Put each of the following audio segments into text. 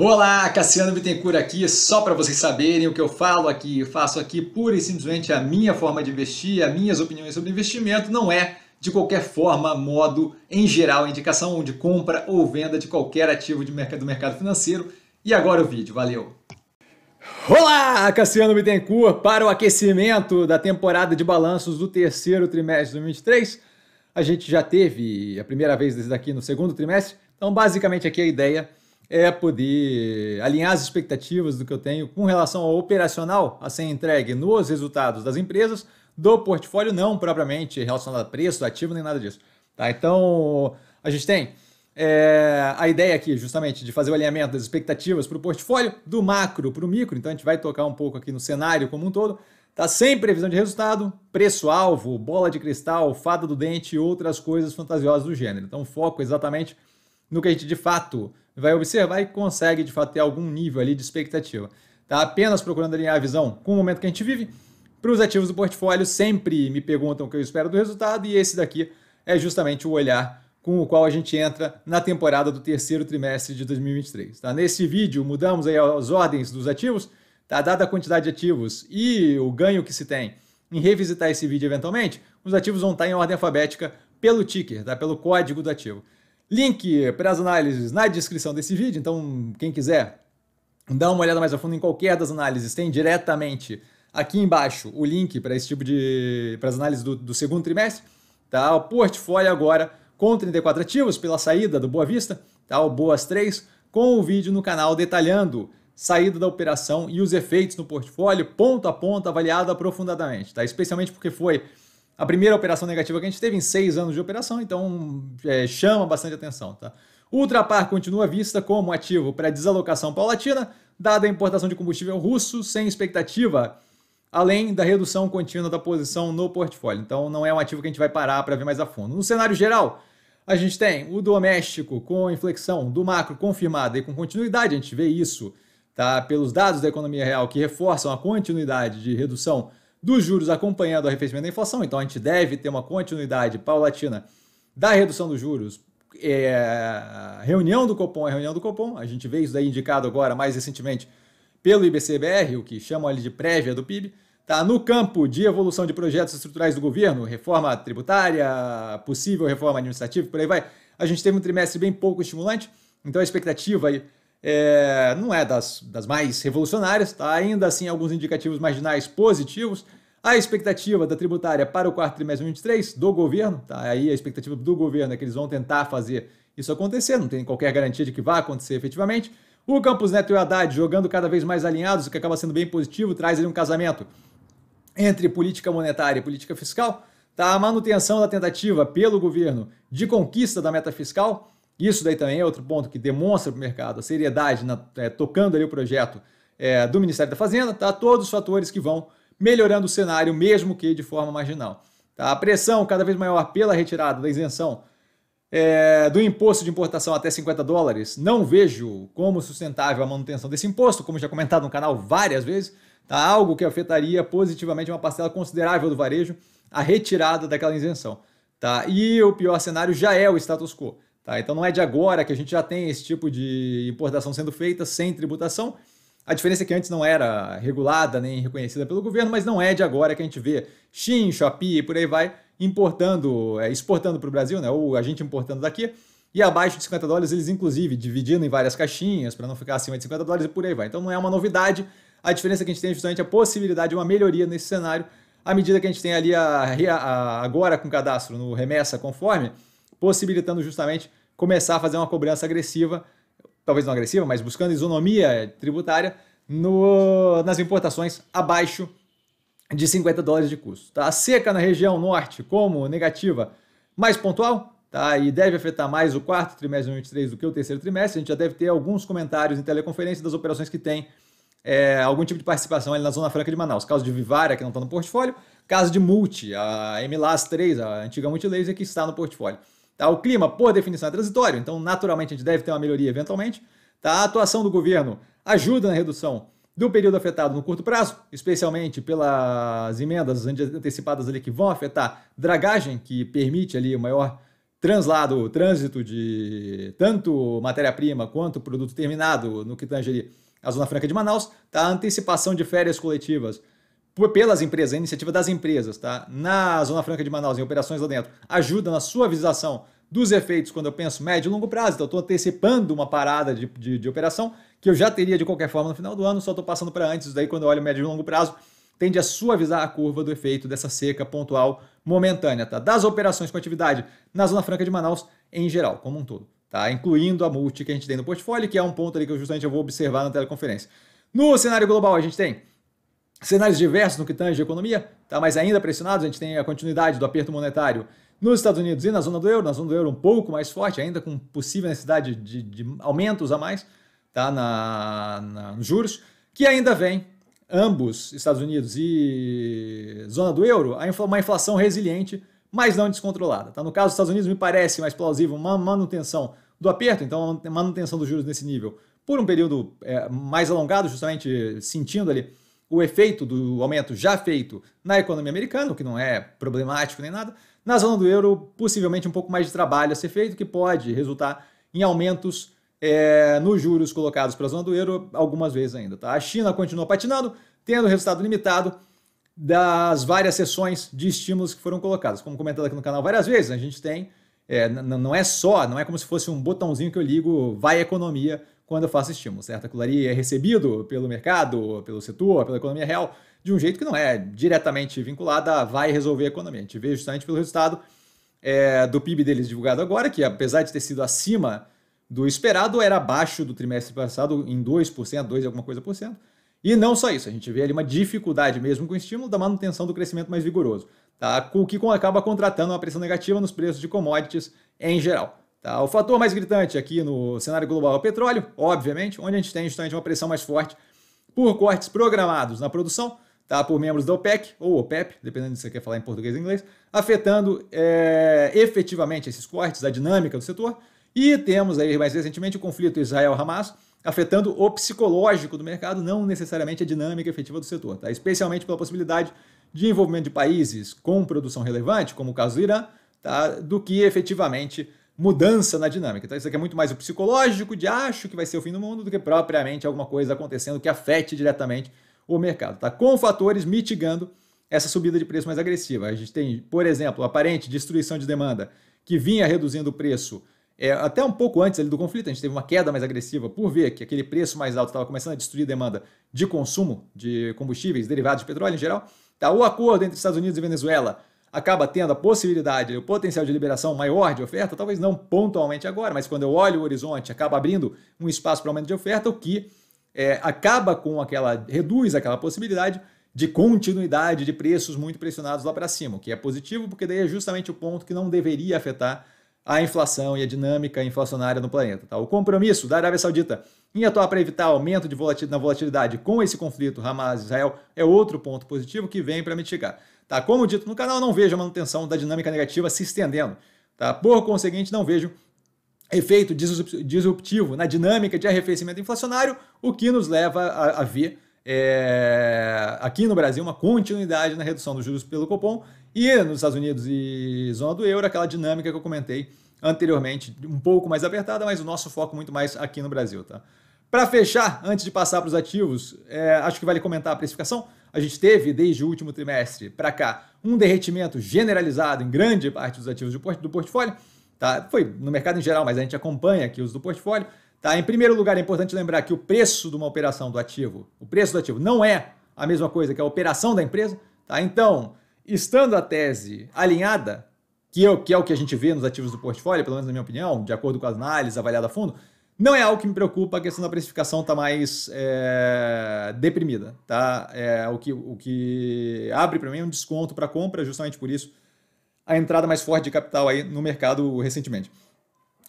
Olá, Cassiano Bittencourt aqui, só para vocês saberem o que eu falo aqui, eu faço aqui pura e simplesmente a minha forma de investir, as minhas opiniões sobre investimento, não é de qualquer forma, modo, em geral, indicação de compra ou venda de qualquer ativo de mercado, do mercado financeiro. E agora o vídeo, valeu! Olá, Cassiano Bittencourt, para o aquecimento da temporada de balanços do terceiro trimestre de 2023. A gente já teve a primeira vez desde aqui no segundo trimestre, então basicamente aqui é a ideia é poder alinhar as expectativas do que eu tenho com relação ao operacional a ser entregue nos resultados das empresas, do portfólio não propriamente relacionado a preço, ativo, nem nada disso. Tá? Então, a gente tem é, a ideia aqui, justamente, de fazer o alinhamento das expectativas para o portfólio, do macro para o micro, então a gente vai tocar um pouco aqui no cenário como um todo, Tá sem previsão de resultado, preço-alvo, bola de cristal, fada do dente e outras coisas fantasiosas do gênero. Então, foco exatamente no que a gente de fato vai observar e consegue, de fato, ter algum nível ali de expectativa. Tá apenas procurando alinhar a visão com o momento que a gente vive. Para os ativos do portfólio, sempre me perguntam o que eu espero do resultado, e esse daqui é justamente o olhar com o qual a gente entra na temporada do terceiro trimestre de 2023. Tá? Nesse vídeo, mudamos aí as ordens dos ativos, tá? dada a quantidade de ativos e o ganho que se tem em revisitar esse vídeo eventualmente, os ativos vão estar em ordem alfabética pelo ticker, tá? pelo código do ativo. Link para as análises na descrição desse vídeo, então quem quiser dar uma olhada mais a fundo em qualquer das análises, tem diretamente aqui embaixo o link para esse tipo de. para as análises do, do, segundo trimestre. Tá? O portfólio agora com 34 ativos pela saída do Boa Vista, tá? o Boas 3, com o vídeo no canal detalhando saída da operação e os efeitos no portfólio, ponto a ponto, avaliado aprofundadamente, tá? Especialmente porque foi a primeira operação negativa que a gente teve em seis anos de operação, então é, chama bastante atenção. Tá? Ultrapar continua vista como ativo para desalocação paulatina, dada a importação de combustível russo sem expectativa, além da redução contínua da posição no portfólio. Então não é um ativo que a gente vai parar para ver mais a fundo. No cenário geral, a gente tem o doméstico com inflexão do macro confirmada e com continuidade, a gente vê isso tá, pelos dados da economia real que reforçam a continuidade de redução dos juros acompanhando o arrefecimento da inflação, então a gente deve ter uma continuidade paulatina da redução dos juros. É, reunião do Copom é reunião do Copom, a gente vê isso daí indicado agora mais recentemente pelo IBCBR, o que chamam ali de prévia do PIB. Tá no campo de evolução de projetos estruturais do governo, reforma tributária, possível reforma administrativa, por aí vai. A gente teve um trimestre bem pouco estimulante, então a expectativa aí é, não é das, das mais revolucionárias, tá? ainda assim alguns indicativos marginais positivos. A expectativa da tributária para o quarto trimestre de 2023 do governo, tá? aí a expectativa do governo é que eles vão tentar fazer isso acontecer, não tem qualquer garantia de que vai acontecer efetivamente. O Campos Neto e o Haddad jogando cada vez mais alinhados, o que acaba sendo bem positivo, traz ali um casamento entre política monetária e política fiscal. Tá? A manutenção da tentativa pelo governo de conquista da meta fiscal, isso daí também é outro ponto que demonstra para o mercado a seriedade na, é, tocando ali o projeto é, do Ministério da Fazenda, tá? Todos os fatores que vão melhorando o cenário, mesmo que de forma marginal. Tá? A pressão cada vez maior pela retirada da isenção é, do imposto de importação até 50 dólares, não vejo como sustentável a manutenção desse imposto, como já comentado no canal várias vezes, tá? algo que afetaria positivamente uma parcela considerável do varejo, a retirada daquela isenção. Tá? E o pior cenário já é o status quo. Tá? Então não é de agora que a gente já tem esse tipo de importação sendo feita sem tributação. A diferença é que antes não era regulada nem reconhecida pelo governo, mas não é de agora que a gente vê Xin, Shopee e por aí vai importando, é, exportando para o Brasil, né? ou a gente importando daqui. E abaixo de 50 dólares, eles inclusive dividindo em várias caixinhas para não ficar acima de 50 dólares e por aí vai. Então não é uma novidade. A diferença é que a gente tem é justamente a possibilidade de uma melhoria nesse cenário à medida que a gente tem ali a, a agora com cadastro no remessa conforme, possibilitando justamente começar a fazer uma cobrança agressiva, talvez não agressiva, mas buscando isonomia tributária no, nas importações abaixo de 50 dólares de custo. Tá? A seca na região norte, como negativa mais pontual, tá? e deve afetar mais o quarto trimestre de 2023 do que o terceiro trimestre. A gente já deve ter alguns comentários em teleconferência das operações que tem é, algum tipo de participação ali na Zona Franca de Manaus. Caso de Vivara, que não está no portfólio, caso de Multi, a MLAS 3, a antiga Multilaser, que está no portfólio. Tá? O clima, por definição, é transitório, então naturalmente a gente deve ter uma melhoria eventualmente. Tá? A atuação do governo ajuda na redução do período afetado no curto prazo, especialmente pelas emendas antecipadas ali que vão afetar dragagem, que permite ali o maior translado, o trânsito de tanto matéria-prima quanto produto terminado no que tange ali a Zona Franca de Manaus, tá? A antecipação de férias coletivas pelas empresas, a iniciativa das empresas, tá? Na Zona Franca de Manaus, em operações lá dentro, ajuda na suavização dos efeitos quando eu penso médio e longo prazo. Então, eu estou antecipando uma parada de, de, de, operação que eu já teria de qualquer forma no final do ano, só estou passando para antes. daí, quando eu olho médio e longo prazo, tende a suavizar a curva do efeito dessa seca pontual momentânea, tá? Das operações com atividade na Zona Franca de Manaus em geral, como um todo, tá? Incluindo a multi que a gente tem no portfólio, que é um ponto ali que eu justamente eu vou observar na teleconferência. No cenário global, a gente tem Cenários diversos no que tange a economia, tá? mas ainda pressionados, a gente tem a continuidade do aperto monetário nos Estados Unidos e na zona do euro, na zona do euro um pouco mais forte, ainda com possível necessidade de, de aumentos a mais tá? na, na, nos juros, que ainda vem, ambos, Estados Unidos e zona do euro, uma inflação resiliente, mas não descontrolada. Tá? No caso dos Estados Unidos, me parece mais plausível uma manutenção do aperto, então manutenção dos juros nesse nível por um período é, mais alongado, justamente sentindo ali o efeito do aumento já feito na economia americana, o que não é problemático nem nada. Na zona do euro, possivelmente um pouco mais de trabalho a ser feito, que pode resultar em aumentos é, nos juros colocados para a zona do euro algumas vezes ainda. Tá? A China continua patinando, tendo resultado limitado das várias sessões de estímulos que foram colocadas. Como comentado aqui no canal várias vezes, a gente tem, é, não é só, não é como se fosse um botãozinho que eu ligo, vai economia, quando eu faço estímulo, certo? Aquilo ali é recebido pelo mercado, pelo setor, pela economia real, de um jeito que não é diretamente vinculado a vai resolver a economia. A gente vê justamente pelo resultado é, do PIB deles divulgado agora, que apesar de ter sido acima do esperado, era abaixo do trimestre passado em 2%, 2 alguma coisa por cento. E não só isso, a gente vê ali uma dificuldade mesmo com o estímulo da manutenção do crescimento mais vigoroso, tá? o que acaba contratando uma pressão negativa nos preços de commodities em geral. Tá? O fator mais gritante aqui no cenário global é o petróleo, obviamente, onde a gente tem justamente uma pressão mais forte por cortes programados na produção, tá? por membros da OPEC ou OPEP, dependendo se você quer falar em português ou inglês, afetando é, efetivamente esses cortes, a dinâmica do setor. E temos aí mais recentemente o conflito Israel-Hamas, afetando o psicológico do mercado, não necessariamente a dinâmica efetiva do setor, tá? especialmente pela possibilidade de envolvimento de países com produção relevante, como o caso do Irã, tá? do que efetivamente mudança na dinâmica. Então, isso aqui é muito mais o psicológico de acho que vai ser o fim do mundo do que propriamente alguma coisa acontecendo que afete diretamente o mercado, tá? com fatores mitigando essa subida de preço mais agressiva. A gente tem, por exemplo, aparente destruição de demanda que vinha reduzindo o preço é, até um pouco antes do conflito, a gente teve uma queda mais agressiva por ver que aquele preço mais alto estava começando a destruir demanda de consumo de combustíveis, derivados de petróleo em geral. Tá? O acordo entre Estados Unidos e Venezuela acaba tendo a possibilidade, o potencial de liberação maior de oferta, talvez não pontualmente agora, mas quando eu olho o horizonte, acaba abrindo um espaço para aumento de oferta, o que é, acaba com aquela, reduz aquela possibilidade de continuidade de preços muito pressionados lá para cima, o que é positivo, porque daí é justamente o ponto que não deveria afetar a inflação e a dinâmica inflacionária no planeta. Tá? O compromisso da Arábia Saudita em atuar para evitar aumento de na volatilidade com esse conflito Hamas-Israel é outro ponto positivo que vem para mitigar. Tá? Como dito no canal, não vejo a manutenção da dinâmica negativa se estendendo. Tá? Por conseguinte, não vejo efeito disruptivo na dinâmica de arrefecimento inflacionário, o que nos leva a, a ver é, aqui no Brasil uma continuidade na redução dos juros pelo Copom e nos Estados Unidos e zona do euro, aquela dinâmica que eu comentei anteriormente, um pouco mais apertada, mas o nosso foco muito mais aqui no Brasil. Tá? Para fechar, antes de passar para os ativos, é, acho que vale comentar a precificação a gente teve, desde o último trimestre para cá, um derretimento generalizado em grande parte dos ativos do portfólio. Tá? Foi no mercado em geral, mas a gente acompanha aqui os do portfólio. Tá? Em primeiro lugar, é importante lembrar que o preço de uma operação do ativo, o preço do ativo não é a mesma coisa que a operação da empresa. Tá? Então, estando a tese alinhada, que é, o que é a gente vê nos ativos do portfólio, pelo menos na minha opinião, de acordo com as análises avaliadas a fundo, não é algo que me preocupa, a questão da precificação está mais é, deprimida, tá? É, o, que, o que abre para mim é um desconto para compra, justamente por isso, a entrada mais forte de capital aí no mercado recentemente.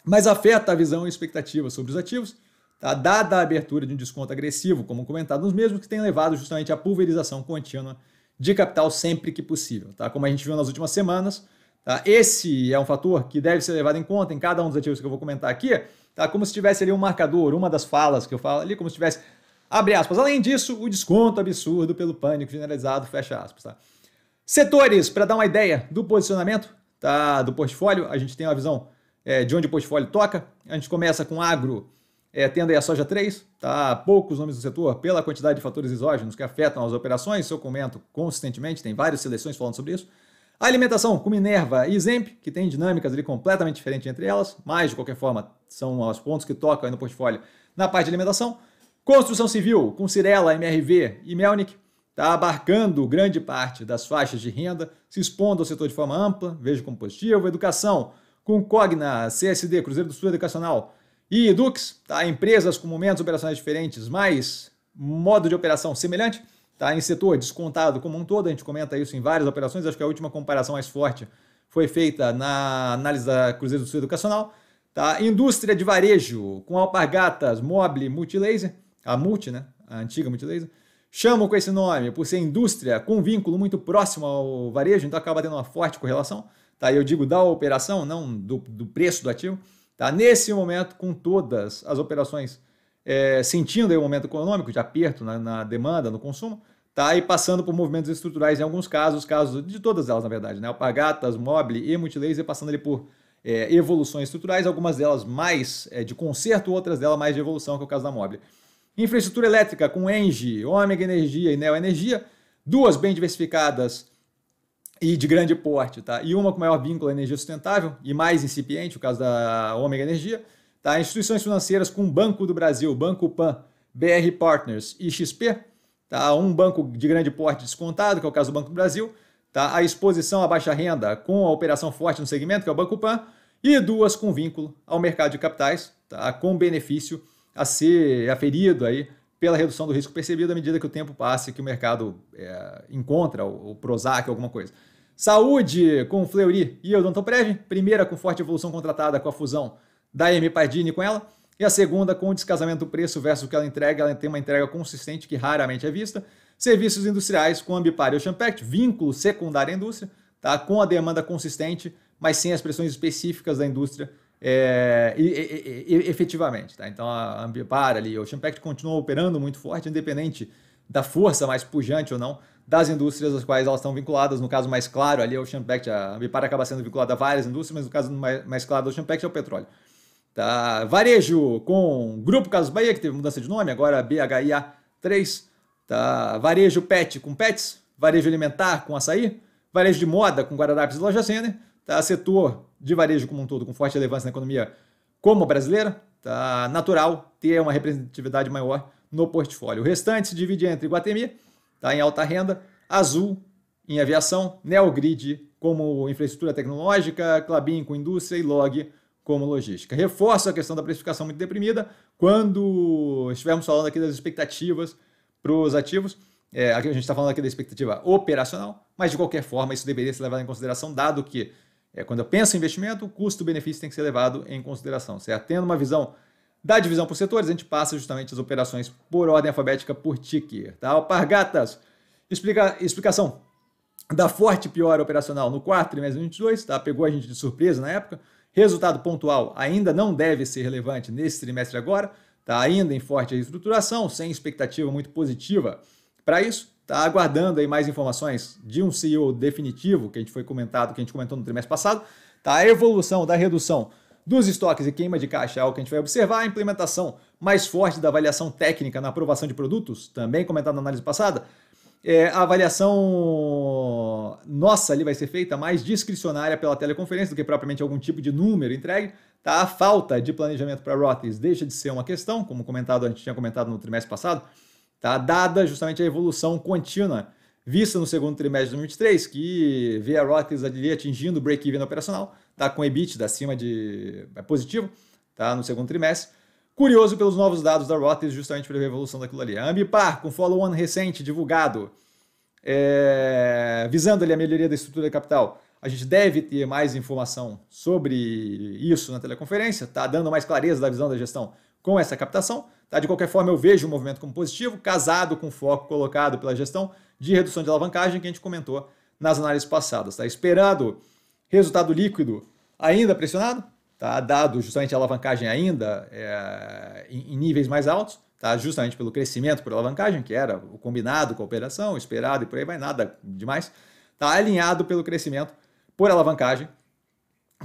Mas afeta a visão e expectativa sobre os ativos, tá? dada a abertura de um desconto agressivo, como comentado nos mesmos, que tem levado justamente à pulverização contínua de capital sempre que possível, tá? Como a gente viu nas últimas semanas, tá? esse é um fator que deve ser levado em conta em cada um dos ativos que eu vou comentar aqui, Tá? Como se tivesse ali um marcador, uma das falas que eu falo ali, como se tivesse. Abre aspas. Além disso, o desconto absurdo pelo pânico generalizado, fecha aspas. Tá? Setores, para dar uma ideia do posicionamento tá? do portfólio, a gente tem uma visão é, de onde o portfólio toca. A gente começa com agro, é, tendo aí a soja 3, tá? poucos nomes do setor, pela quantidade de fatores exógenos que afetam as operações, isso eu comento consistentemente, tem várias seleções falando sobre isso. A alimentação com Minerva e Zemp, que tem dinâmicas ali completamente diferentes entre elas, mas de qualquer forma são os pontos que tocam aí no portfólio na parte de alimentação. Construção civil com Cirela, MRV e Melnick, está abarcando grande parte das faixas de renda, se expondo ao setor de forma ampla, vejo como positivo. Educação com Cogna, CSD, Cruzeiro do Sul Educacional e Edux, tá? empresas com momentos operacionais diferentes, mas modo de operação semelhante tá? em setor descontado como um todo, a gente comenta isso em várias operações, acho que a última comparação mais forte foi feita na análise da Cruzeiro do Sul Educacional. Tá? Indústria de varejo com alpargatas, mobile, multilaser, a multi, né? a antiga multilaser, chamo com esse nome por ser indústria com vínculo muito próximo ao varejo, então acaba tendo uma forte correlação. Tá? Eu digo da operação, não do, do preço do ativo. Tá? Nesse momento, com todas as operações é, sentindo o aumento momento econômico de aperto na, na demanda, no consumo, tá? E passando por movimentos estruturais em alguns casos, casos de todas elas, na verdade, né? Alpagatas, Mobile e Multilaser, passando ali por é, evoluções estruturais, algumas delas mais é, de conserto, outras delas mais de evolução, que é o caso da Mobile. Infraestrutura elétrica com Engie, Ômega Energia e Neo Energia, duas bem diversificadas e de grande porte, tá? E uma com maior vínculo à energia sustentável e mais incipiente, o caso da Ômega Energia, tá? Instituições financeiras com Banco do Brasil, Banco Pan, BR Partners e XP, Tá? Um banco de grande porte descontado, que é o caso do Banco do Brasil. Tá? A exposição à baixa renda com a operação forte no segmento, que é o Banco Pan. E duas com vínculo ao mercado de capitais, tá? com benefício a ser aferido aí pela redução do risco percebido à medida que o tempo passa e que o mercado é, encontra o, o Prozac, alguma coisa. Saúde com Fleury e o Odontoprev, primeira com forte evolução contratada com a fusão da M Pardini com ela. E a segunda, com o descasamento do preço versus o que ela entrega, ela tem uma entrega consistente que raramente é vista. Serviços industriais com Ambipar e Oceanpact, vínculo secundário à indústria, tá? com a demanda consistente, mas sem as pressões específicas da indústria é, e, e, e, efetivamente. Tá? Então a Ambipar ali, o Oceanpact continuam operando muito forte, independente da força mais pujante ou não das indústrias às quais elas estão vinculadas. No caso mais claro ali é o Oceanpact, a Ambipar acaba sendo vinculada a várias indústrias, mas no caso mais, mais claro do Oceanpact é o petróleo. Tá? Varejo com Grupo Casas Bahia, que teve mudança de nome, agora BHIA 3. Tá? Varejo pet com pets. Varejo alimentar com açaí. Varejo de moda com Guararapes e Loja Senner. Tá? Setor de varejo como um todo, com forte relevância na economia como brasileira. Tá? Natural ter uma representatividade maior no portfólio. O restante se divide entre Guatemi, tá? em alta renda, Azul em aviação, Neogrid como infraestrutura tecnológica, Clabin com indústria e Log como logística. Reforço a questão da precificação muito deprimida quando estivermos falando aqui das expectativas para os ativos. É, aqui a gente está falando aqui da expectativa operacional, mas de qualquer forma isso deveria ser levado em consideração, dado que é, quando eu penso em investimento, o custo-benefício tem que ser levado em consideração. Certo? Tendo uma visão da divisão por setores, a gente passa justamente as operações por ordem alfabética por ticker. Tá? Alpargatas, explica, explicação da forte piora operacional no quarto trimestre de 2022, tá? pegou a gente de surpresa na época, Resultado pontual ainda não deve ser relevante nesse trimestre agora, está ainda em forte reestruturação, sem expectativa muito positiva para isso. Está aguardando aí mais informações de um CEO definitivo, que a gente foi comentado, que a gente comentou no trimestre passado. Tá, a evolução da redução dos estoques e queima de caixa é algo que a gente vai observar. A implementação mais forte da avaliação técnica na aprovação de produtos, também comentado na análise passada, é, a avaliação nossa ali vai ser feita mais discricionária pela teleconferência do que propriamente algum tipo de número entregue. Tá? A falta de planejamento para royalties deixa de ser uma questão, como comentado, a gente tinha comentado no trimestre passado, tá? dada justamente a evolução contínua vista no segundo trimestre de 2023, que vê a royalties ali atingindo o break-even operacional, tá? com EBITDA acima de é positivo tá? no segundo trimestre curioso pelos novos dados da Rothes justamente pela evolução daquilo ali. A Ambipar, com follow-on recente divulgado, é, visando ali a melhoria da estrutura de capital, a gente deve ter mais informação sobre isso na teleconferência, tá dando mais clareza da visão da gestão com essa captação. Tá? De qualquer forma, eu vejo o movimento como positivo, casado com o foco colocado pela gestão de redução de alavancagem que a gente comentou nas análises passadas. Tá? Esperando resultado líquido ainda pressionado, tá? dado justamente a alavancagem ainda é, em, em, níveis mais altos, tá? justamente pelo crescimento por alavancagem, que era o combinado com a operação, esperado e por aí vai, nada demais, tá? alinhado pelo crescimento por alavancagem.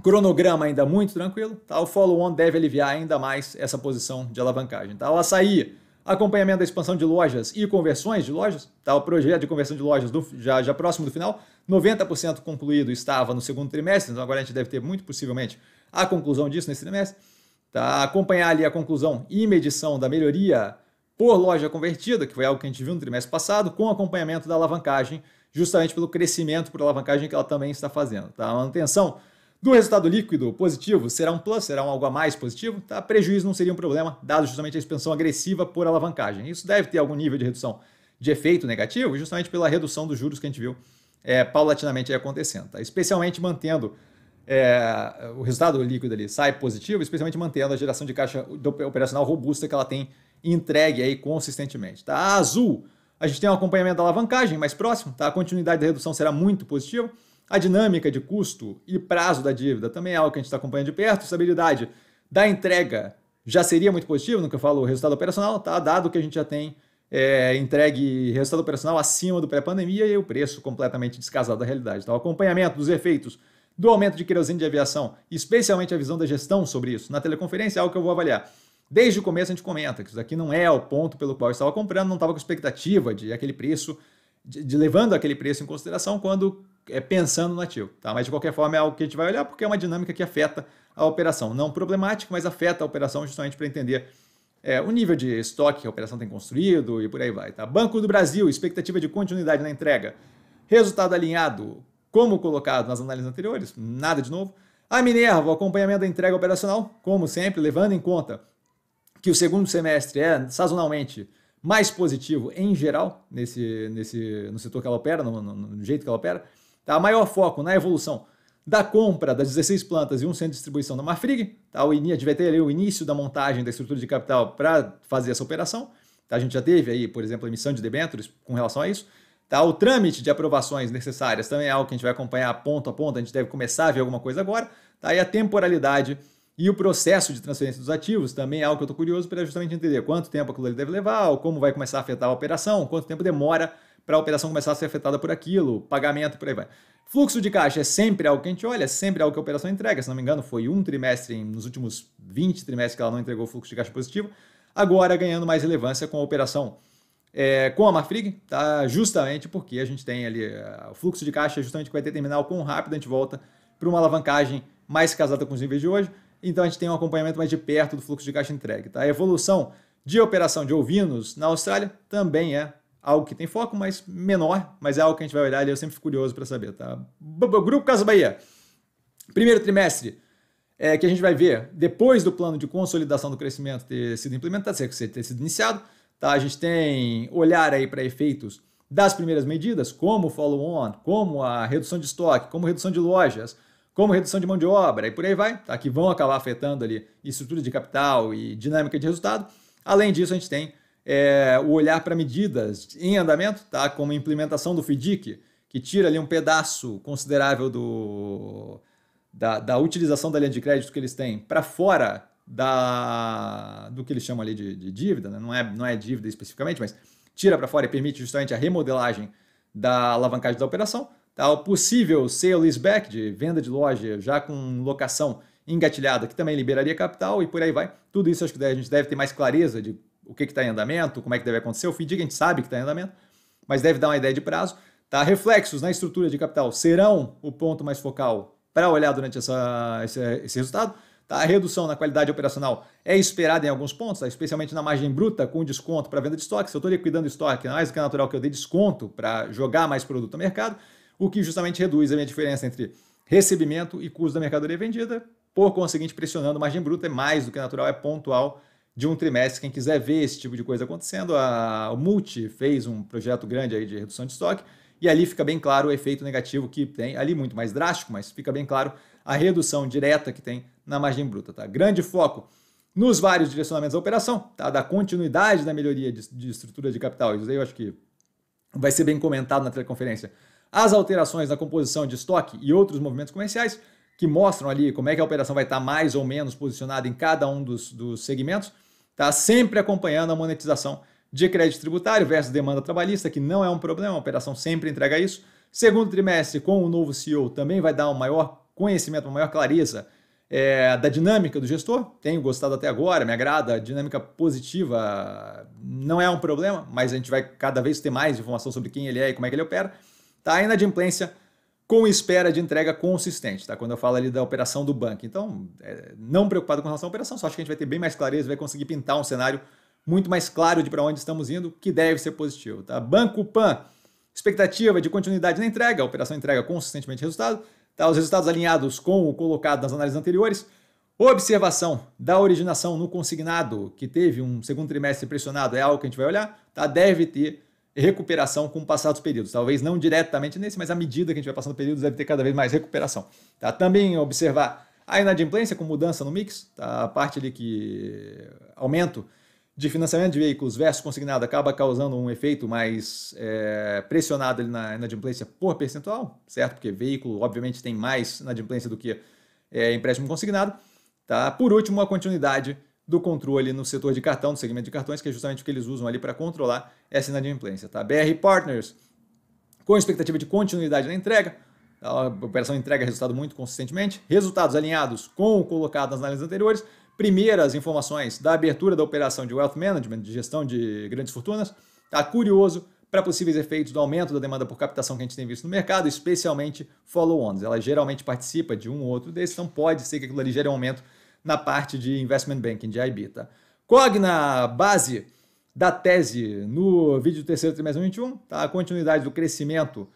Cronograma ainda muito tranquilo, tá? o follow-on deve aliviar ainda mais essa posição de alavancagem. Tá? O açaí, acompanhamento da expansão de lojas e conversões de lojas, tá? o projeto de conversão de lojas do, já, já próximo do final, 90% concluído estava no segundo trimestre, então agora a gente deve ter muito possivelmente a conclusão disso nesse trimestre, tá? acompanhar ali a conclusão e medição da melhoria por loja convertida, que foi algo que a gente viu no trimestre passado, com acompanhamento da alavancagem, justamente pelo crescimento por alavancagem que ela também está fazendo. Tá? A manutenção do resultado líquido positivo será um plus, será um algo a mais positivo, tá? prejuízo não seria um problema, dado justamente a expansão agressiva por alavancagem. Isso deve ter algum nível de redução de efeito negativo, justamente pela redução dos juros que a gente viu é, paulatinamente acontecendo, tá? especialmente mantendo é, o resultado líquido ali sai positivo, especialmente mantendo a geração de caixa operacional robusta que ela tem entregue aí consistentemente. Tá? A Azul, a gente tem um acompanhamento da alavancagem mais próximo, tá? a continuidade da redução será muito positiva. A dinâmica de custo e prazo da dívida também é algo que a gente está acompanhando de perto. A estabilidade da entrega já seria muito positiva, no que eu falo o resultado operacional, tá? dado que a gente já tem é, entregue resultado operacional acima do pré-pandemia e o preço completamente descasado da realidade. Então O acompanhamento dos efeitos do aumento de querosene de aviação, especialmente a visão da gestão sobre isso. Na teleconferência é algo que eu vou avaliar. Desde o começo a gente comenta que isso aqui não é o ponto pelo qual eu estava comprando, não estava com expectativa de aquele preço, de, de levando aquele preço em consideração quando é, pensando no ativo. Tá? Mas de qualquer forma é algo que a gente vai olhar porque é uma dinâmica que afeta a operação. Não problemática, mas afeta a operação justamente para entender é, o nível de estoque que a operação tem construído e por aí vai. Tá? Banco do Brasil, expectativa de continuidade na entrega. Resultado alinhado, como colocado nas análises anteriores, nada de novo. A Minerva, o acompanhamento da entrega operacional, como sempre, levando em conta que o segundo semestre é sazonalmente mais positivo em geral nesse, nesse no setor que ela opera, no, no, no jeito que ela opera. Tá? Maior foco na evolução da compra das 16 plantas e um centro de distribuição da Marfrig. Tá? O INI, ter ali o início da montagem da estrutura de capital para fazer essa operação. Tá? A gente já teve aí, por exemplo, emissão de debêntures com relação a isso. Tá? O trâmite de aprovações necessárias também é algo que a gente vai acompanhar ponto a ponto, a gente deve começar a ver alguma coisa agora. Tá? E a temporalidade e o processo de transferência dos ativos também é algo que eu estou curioso para justamente entender quanto tempo aquilo ali deve levar, como vai começar a afetar a operação, quanto tempo demora para a operação começar a ser afetada por aquilo, pagamento, por aí vai. Fluxo de caixa é sempre algo que a gente olha, é sempre algo que a operação entrega. Se não me engano, foi um trimestre, nos últimos 20 trimestres que ela não entregou fluxo de caixa positivo, agora ganhando mais relevância com a operação é, com a Marfrig, tá? justamente porque a gente tem ali uh, o fluxo de caixa, justamente vai ter terminal com rápido, a gente volta para uma alavancagem mais casada com os níveis de hoje, então a gente tem um acompanhamento mais de perto do fluxo de caixa entregue. Tá? A evolução de operação de ovinos na Austrália também é algo que tem foco, mas menor, mas é algo que a gente vai olhar e eu sempre fico curioso para saber, tá? Grupo Casa Bahia. Primeiro trimestre é, que a gente vai ver, depois do plano de consolidação do crescimento ter sido implementado, é ter sido iniciado, Tá? A gente tem olhar aí para efeitos das primeiras medidas, como follow-on, como a redução de estoque, como redução de lojas, como redução de mão de obra e por aí vai, tá? que vão acabar afetando ali estrutura de capital e dinâmica de resultado. Além disso, a gente tem é, o olhar para medidas em andamento, tá? como a implementação do FIDIC, que tira ali um pedaço considerável do, da, da utilização da linha de crédito que eles têm para fora da do que eles chamam ali de, de dívida, né? não, é, não é dívida especificamente, mas tira para fora e permite justamente a remodelagem da alavancagem da operação, tá? o possível sale-leaseback de venda de loja já com locação engatilhada, que também liberaria capital e por aí vai. Tudo isso acho que a gente deve ter mais clareza de o que está em andamento, como é que deve acontecer. O FIDIG a gente sabe que está em andamento, mas deve dar uma ideia de prazo. Tá? Reflexos na estrutura de capital serão o ponto mais focal para olhar durante essa, esse, esse resultado. Tá? A redução na qualidade operacional é esperada em alguns pontos, tá? especialmente na margem bruta, com desconto para venda de estoque. Se eu estou liquidando estoque, é mais do que natural que eu dê desconto para jogar mais produto ao mercado, o que justamente reduz a minha diferença entre recebimento e custo da mercadoria vendida, por conseguinte, pressionando margem bruta, é mais do que natural, é pontual de um trimestre. Quem quiser ver esse tipo de coisa acontecendo, a, o Multi fez um projeto grande aí de redução de estoque, e ali fica bem claro o efeito negativo que tem, ali muito mais drástico, mas fica bem claro a redução direta que tem na margem bruta. Tá? Grande foco nos vários direcionamentos da operação, tá? da continuidade da melhoria de, de estrutura de capital. Isso aí eu acho que vai ser bem comentado na teleconferência. As alterações na composição de estoque e outros movimentos comerciais que mostram ali como é que a operação vai estar mais ou menos posicionada em cada um dos, dos segmentos, tá? sempre acompanhando a monetização de crédito tributário versus demanda trabalhista, que não é um problema, a operação sempre entrega isso. Segundo trimestre, com o novo CEO, também vai dar um maior conhecimento, uma maior clareza é, da dinâmica do gestor. Tenho gostado até agora, me agrada, dinâmica positiva não é um problema, mas a gente vai cada vez ter mais informação sobre quem ele é e como é que ele opera. está E na adimplência com espera de entrega consistente, tá? Quando eu falo ali da operação do banco. Então, é, não preocupado com relação à operação, só acho que a gente vai ter bem mais clareza, vai conseguir pintar um cenário muito mais claro de para onde estamos indo, que deve ser positivo, tá? Banco Pan, expectativa de continuidade na entrega, a operação entrega consistentemente resultado. Tá? Os resultados alinhados com o colocado nas análises anteriores. Observação da originação no consignado, que teve um segundo trimestre pressionado, é algo que a gente vai olhar, tá? deve ter recuperação com passados períodos. Talvez não diretamente nesse, mas à medida que a gente vai passando períodos, deve ter cada vez mais recuperação. Tá? Também observar a inadimplência com mudança no mix, tá? a parte ali que aumento de financiamento de veículos versus consignado acaba causando um efeito mais é, pressionado ali na inadimplência por percentual, certo? Porque veículo, obviamente, tem mais inadimplência do que é, empréstimo consignado. Tá? Por último, a continuidade do controle no setor de cartão, no segmento de cartões, que é justamente o que eles usam ali para controlar essa inadimplência. Tá? BR Partners, com expectativa de continuidade na entrega, a operação entrega resultado muito consistentemente, resultados alinhados com o colocado nas análises anteriores, primeiras informações da abertura da operação de wealth management, de gestão de grandes fortunas. Está curioso para possíveis efeitos do aumento da demanda por captação que a gente tem visto no mercado, especialmente follow-ons. Ela geralmente participa de um ou outro desses, então pode ser que aquilo ali gere um aumento na parte de investment banking, de IB. Tá? Cogna, base da tese no vídeo do terceiro trimestre de 2021, tá? a continuidade do crescimento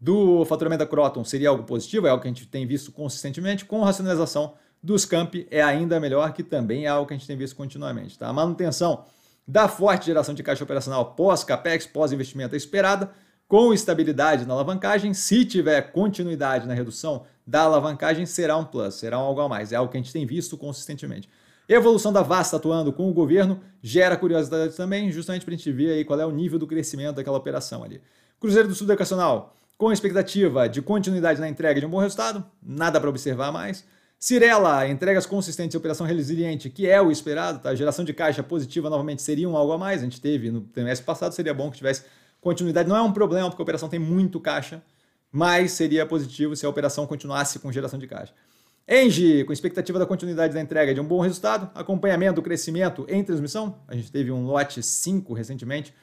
do faturamento da Croton seria algo positivo, é algo que a gente tem visto consistentemente, com racionalização dos camp é ainda melhor, que também é algo que a gente tem visto continuamente. Tá? A manutenção da forte geração de caixa operacional pós-capex, pós-investimento é esperada, com estabilidade na alavancagem. Se tiver continuidade na redução da alavancagem, será um plus, será um algo a mais. É algo que a gente tem visto consistentemente. Evolução da Vasta atuando com o governo gera curiosidade também, justamente para a gente ver aí qual é o nível do crescimento daquela operação ali. Cruzeiro do Sul Educacional, com expectativa de continuidade na entrega de um bom resultado, nada para observar mais. Cirela, entregas consistentes e operação resiliente, que é o esperado, tá? Geração de caixa positiva novamente seria um algo a mais. A gente teve no trimestre passado, seria bom que tivesse continuidade. Não é um problema, porque a operação tem muito caixa, mas seria positivo se a operação continuasse com geração de caixa. Engie, com expectativa da continuidade da entrega de um bom resultado, acompanhamento do crescimento em transmissão. A gente teve um lote 5 recentemente,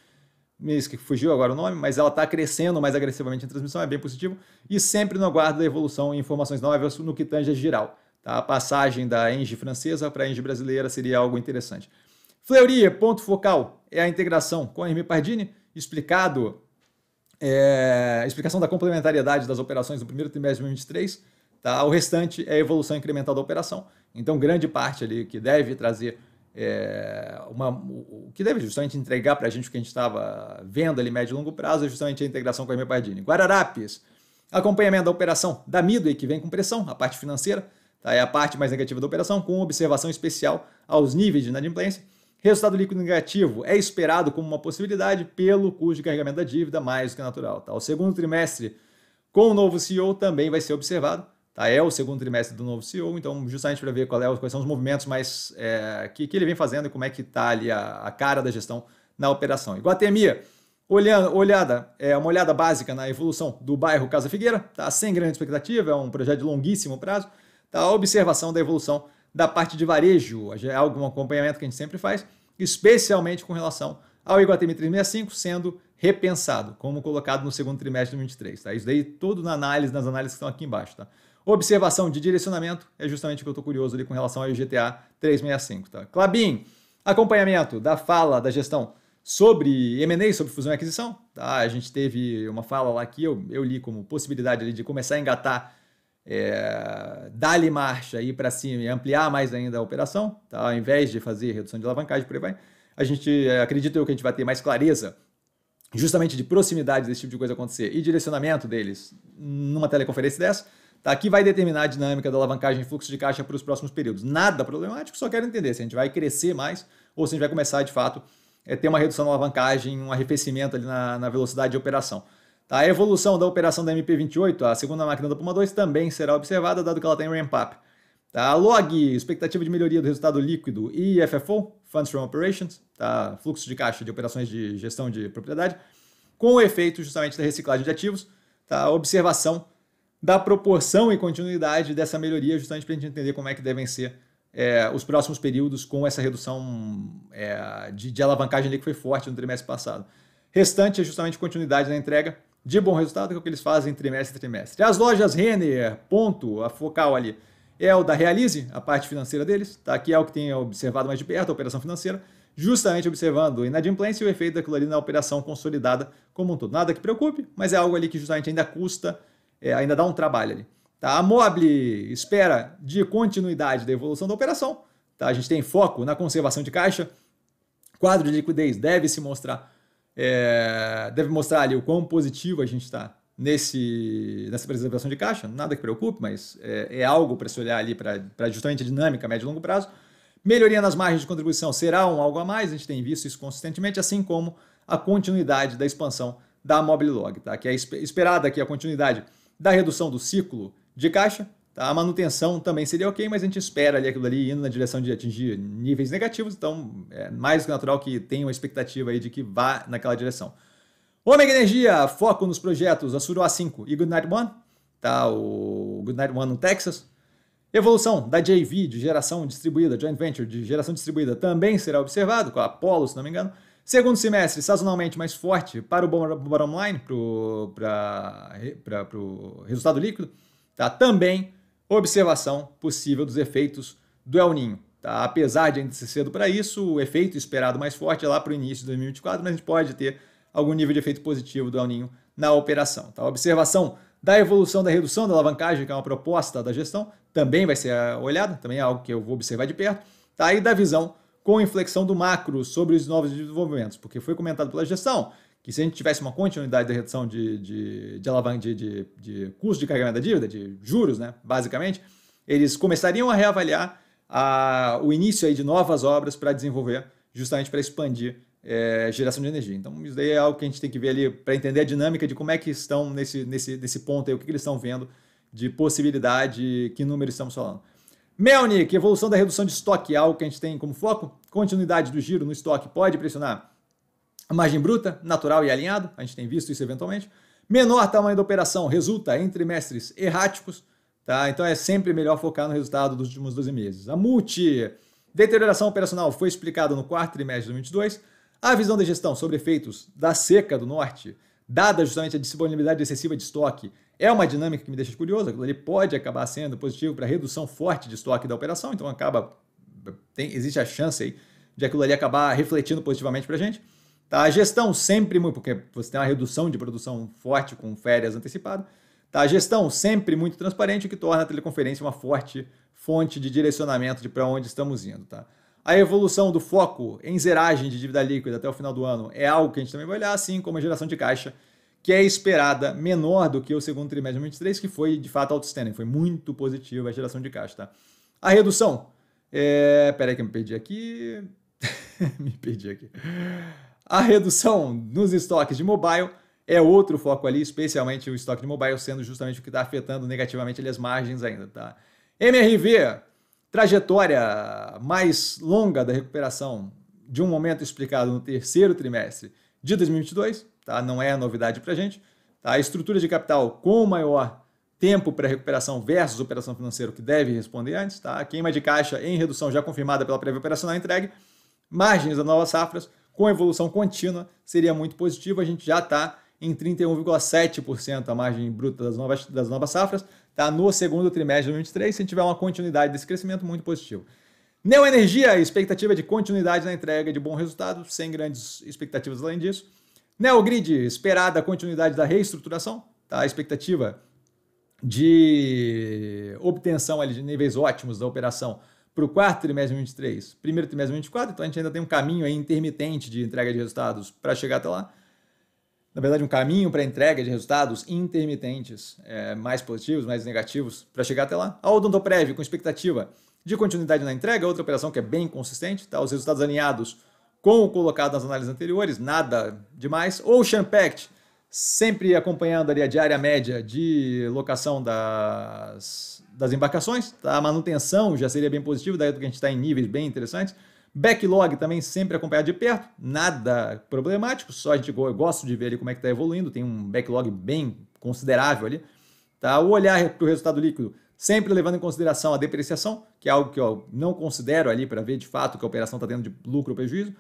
que fugiu agora o nome, mas ela está crescendo mais agressivamente em transmissão, é bem positivo, e sempre no aguardo da evolução e informações novas no que tange geral. A passagem da ENGE francesa para a ENGE brasileira seria algo interessante. Fleury, ponto focal, é a integração com a Hermi Pardini, explicado, é, explicação da complementariedade das operações no primeiro trimestre de 2023, tá? o restante é a evolução incremental da operação. Então, grande parte ali que deve trazer é, uma, o que deve justamente entregar para a gente o que a gente estava vendo ali médio e longo prazo é justamente a integração com a Hermepardini. Guararapes, acompanhamento da operação da Midway, que vem com pressão, a parte financeira, é a parte mais negativa da operação, com observação especial aos níveis de inadimplência. Resultado líquido negativo é esperado como uma possibilidade pelo custo de carregamento da dívida mais do que natural. Tá? O segundo trimestre com o novo CEO também vai ser observado. Tá? É o segundo trimestre do novo CEO, então justamente para ver é, quais são os movimentos mais é, que, que, ele vem fazendo e como é que está ali a, a, cara da gestão na operação. Iguatemi, olhando, olhada, é, uma olhada básica na evolução do bairro Casa Figueira, tá? sem grande expectativa, é um projeto de longuíssimo prazo. Então, a observação da evolução da parte de varejo. É algum acompanhamento que a gente sempre faz, especialmente com relação ao Iguatemi 365 sendo repensado, como colocado no segundo trimestre de 2023. Tá? Isso daí tudo na análise, nas análises que estão aqui embaixo. Tá? Observação de direcionamento é justamente o que eu estou curioso ali com relação ao IGTA 365. Tá? Clabin, acompanhamento da fala da gestão sobre M&A, sobre fusão e aquisição. Tá? A gente teve uma fala lá que eu, eu li como possibilidade ali de começar a engatar é, dar-lhe marcha, ir para cima e ampliar mais ainda a operação, tá? ao invés de fazer redução de alavancagem, por aí vai, a gente, é, acredito eu que a gente vai ter mais clareza justamente de proximidade desse tipo de coisa acontecer e direcionamento deles numa teleconferência dessa, tá? que vai determinar a dinâmica da alavancagem e fluxo de caixa para os próximos períodos. Nada problemático, só quero entender se a gente vai crescer mais ou se a gente vai começar, de fato, é, ter uma redução na alavancagem, um arrefecimento ali na, na velocidade de operação. Tá? A evolução da operação da MP28, a segunda máquina da Puma 2, também será observada, dado que ela tem tá ramp-up. Tá? Log, expectativa de melhoria do resultado líquido e FFO, Funds from Operations, tá? fluxo de caixa de operações de gestão de propriedade, com o efeito justamente da reciclagem de ativos, tá? observação da proporção e continuidade dessa melhoria, justamente para a gente entender como é que devem ser é, os próximos períodos com essa redução é, de, de alavancagem ali que foi forte no trimestre passado. Restante é justamente continuidade na entrega de bom resultado, que é o que eles fazem trimestre a trimestre. As lojas Renner, ponto, a focal ali, é o da Realize, a parte financeira deles, tá? aqui é o que tem observado mais de perto, a operação financeira, justamente observando o inadimplência e o efeito daquilo ali na operação consolidada como um todo. Nada que preocupe, mas é algo ali que justamente ainda custa, é, ainda dá um trabalho ali. Tá? A Mobile espera de continuidade da evolução da operação, tá? a gente tem foco na conservação de caixa, quadro de liquidez deve se mostrar é, deve mostrar ali o quão positivo a gente está nesse nessa preservação de caixa, nada que preocupe, mas é, é algo para se olhar ali para justamente a dinâmica médio e longo prazo. Melhoria nas margens de contribuição será um algo a mais, a gente tem visto isso consistentemente, assim como a continuidade da expansão da log tá? que é esperada aqui a continuidade da redução do ciclo de caixa, Tá? A manutenção também seria ok, mas a gente espera ali aquilo ali indo na direção de atingir níveis negativos, então é mais que natural que tenha uma expectativa aí de que vá naquela direção. Ômega Energia, foco nos projetos a 5 e Goodnight One, tá? o Goodnight One no Texas. Evolução da JV de geração distribuída, joint venture de geração distribuída, também será observado, com a Apollo, se não me engano. Segundo semestre, sazonalmente mais forte para o bottom line, para o resultado líquido, tá? também observação possível dos efeitos do El Ninho. Tá? Apesar de ainda ser cedo para isso, o efeito esperado mais forte é lá para o início de 2024, mas a gente pode ter algum nível de efeito positivo do El Ninho na operação. Tá? A observação da evolução da redução da alavancagem, que é uma proposta da gestão, também vai ser ah, olhada, também é algo que eu vou observar de perto, tá? e da visão com inflexão do macro sobre os novos desenvolvimentos, porque foi comentado pela gestão que se a gente tivesse uma continuidade da redução de, de, de alavanca de, de, de custo de carregamento da dívida, de juros, né, basicamente, eles começariam a reavaliar a, o início aí de novas obras para desenvolver, justamente para expandir é, geração de energia. Então, isso daí é algo que a gente tem que ver ali para entender a dinâmica de como é que estão nesse, nesse, nesse ponto aí, o que, que eles estão vendo de possibilidade, que número estamos falando. Melnik, evolução da redução de estoque, algo que a gente tem como foco, continuidade do giro no estoque pode pressionar a margem bruta, natural e alinhado, a gente tem visto isso eventualmente. Menor tamanho da operação resulta em trimestres erráticos, tá? então é sempre melhor focar no resultado dos últimos 12 meses. A multi deterioração operacional foi explicada no quarto trimestre de 2022. A visão de gestão sobre efeitos da seca do norte, dada justamente a disponibilidade excessiva de estoque, é uma dinâmica que me deixa curioso. Ele pode acabar sendo positivo para redução forte de estoque da operação, então acaba tem, existe a chance aí de aquilo ali acabar refletindo positivamente para a gente. Tá? A gestão sempre muito, porque você tem uma redução de produção forte com férias antecipadas. Tá? A gestão sempre muito transparente, o que torna a teleconferência uma forte fonte de direcionamento de para onde estamos indo. Tá? A evolução do foco em zeragem de dívida líquida até o final do ano é algo que a gente também vai olhar, assim como a geração de caixa, que é esperada menor do que o segundo trimestre de 2023, que foi de fato outstanding, foi muito positiva a geração de caixa. Tá? A redução. É... Peraí que eu me perdi aqui. me perdi aqui. A redução nos estoques de mobile é outro foco ali, especialmente o estoque de mobile sendo justamente o que está afetando negativamente ali as margens ainda, tá? MRV, trajetória mais longa da recuperação de um momento explicado no terceiro trimestre de 2022, tá? Não é novidade para gente. Tá? A estrutura de capital com maior tempo para recuperação versus operação financeira que deve responder antes, tá? Queima de caixa em redução já confirmada pela prévia operacional entregue, margens das novas safras com evolução contínua seria muito positivo. A gente já está em 31,7% a margem bruta das novas, das novas safras, está no segundo trimestre de 2023. Se tiver uma continuidade desse crescimento, muito positivo. Neoenergia, expectativa de continuidade na entrega de bom resultado, sem grandes expectativas além disso. Neogrid, esperada continuidade da reestruturação, tá? a expectativa de obtenção de níveis ótimos da operação para o quarto trimestre de 23, primeiro trimestre de 24, então a gente ainda tem um caminho aí intermitente de entrega de resultados para chegar até lá. Na verdade, um caminho para entrega de resultados intermitentes, é, mais positivos, mais negativos, para chegar até lá. A Odontoprev, com expectativa de continuidade na entrega, outra operação que é bem consistente, tá? os resultados alinhados com o colocado nas análises anteriores, nada demais. Ocean Pact, sempre acompanhando ali a diária média de locação das, das embarcações, tá? a manutenção já seria bem positiva, daí é porque a gente está em níveis bem interessantes. Backlog também sempre acompanhado de perto, nada problemático, só a gente eu gosto de ver ali como é que está evoluindo, tem um backlog bem considerável ali. Tá? O olhar para o resultado líquido, sempre levando em consideração a depreciação, que é algo que eu não considero ali para ver de fato que a operação está tendo de lucro ou prejuízo.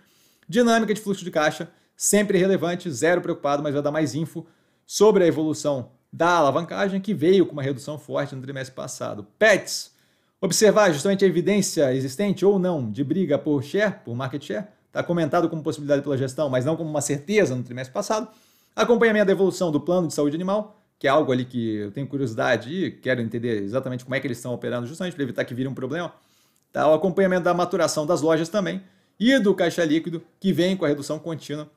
Dinâmica de fluxo de caixa, sempre relevante, zero preocupado, mas vai dar mais info sobre a evolução da alavancagem, que veio com uma redução forte no trimestre passado. Pets, observar justamente a evidência existente ou não de briga por share, por market share, está comentado como possibilidade pela gestão, mas não como uma certeza no trimestre passado. Acompanhamento da evolução do plano de saúde animal, que é algo ali que eu tenho curiosidade e quero entender exatamente como é que eles estão operando, justamente para evitar que vire um problema. Tá, o acompanhamento da maturação das lojas também e do caixa líquido, que vem com a redução contínua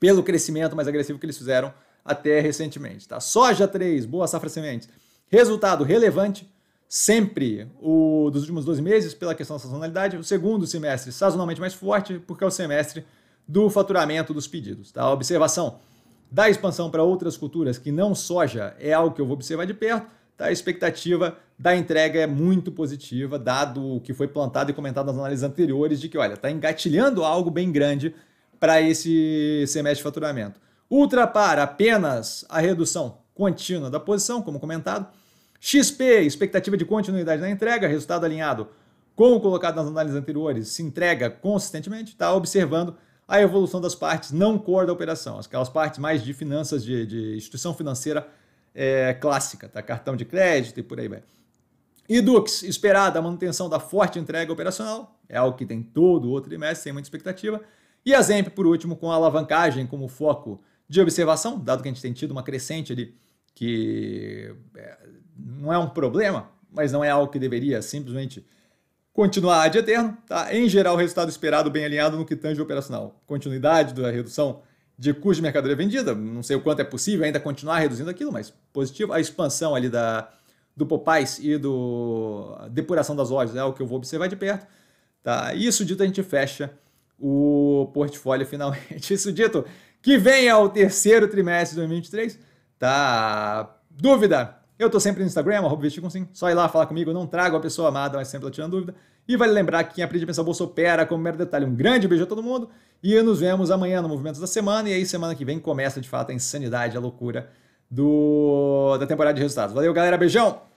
pelo crescimento mais agressivo que eles fizeram até recentemente. Tá? Soja 3, boa safra sementes. Resultado relevante, sempre o dos últimos dois meses, pela questão da sazonalidade. O segundo semestre, sazonalmente mais forte, porque é o semestre do faturamento dos pedidos. Tá? Observação da expansão para outras culturas que não soja é algo que eu vou observar de perto. Tá? A expectativa da entrega é muito positiva, dado o que foi plantado e comentado nas análises anteriores, de que, olha, está engatilhando algo bem grande para esse semestre de faturamento. Ultrapar apenas a redução contínua da posição, como comentado. XP, expectativa de continuidade na entrega, resultado alinhado com o colocado nas análises anteriores, se entrega consistentemente, está observando a evolução das partes não core da operação, aquelas partes mais de finanças de, de instituição financeira é, clássica, tá? cartão de crédito e por aí vai. Edux, esperada a manutenção da forte entrega operacional, é algo que tem todo o outro trimestre, sem muita expectativa. E a Zemp, por último, com a alavancagem como foco de observação, dado que a gente tem tido uma crescente ali que é, não é um problema, mas não é algo que deveria simplesmente continuar de eterno, tá? Em geral, o resultado esperado bem alinhado no que tange operacional. Continuidade da redução de custo de mercadoria vendida, não sei o quanto é possível ainda continuar reduzindo aquilo, mas positivo. A expansão ali da, do Popais e do depuração das lojas é algo que eu vou observar de perto, tá? Isso dito, a gente fecha o portfólio finalmente. Isso dito, que venha o terceiro trimestre de 2023. Tá. Dúvida? Eu tô sempre no Instagram, arroba sim, Só ir lá falar comigo, não trago a pessoa amada, mas sempre tô tirando dúvida. E vale lembrar que quem aprende a pensar bolsa opera como mero detalhe. Um grande beijo a todo mundo e nos vemos amanhã no Movimentos da Semana. E aí, semana que vem começa de fato a insanidade, a loucura do... da temporada de resultados. Valeu, galera. Beijão!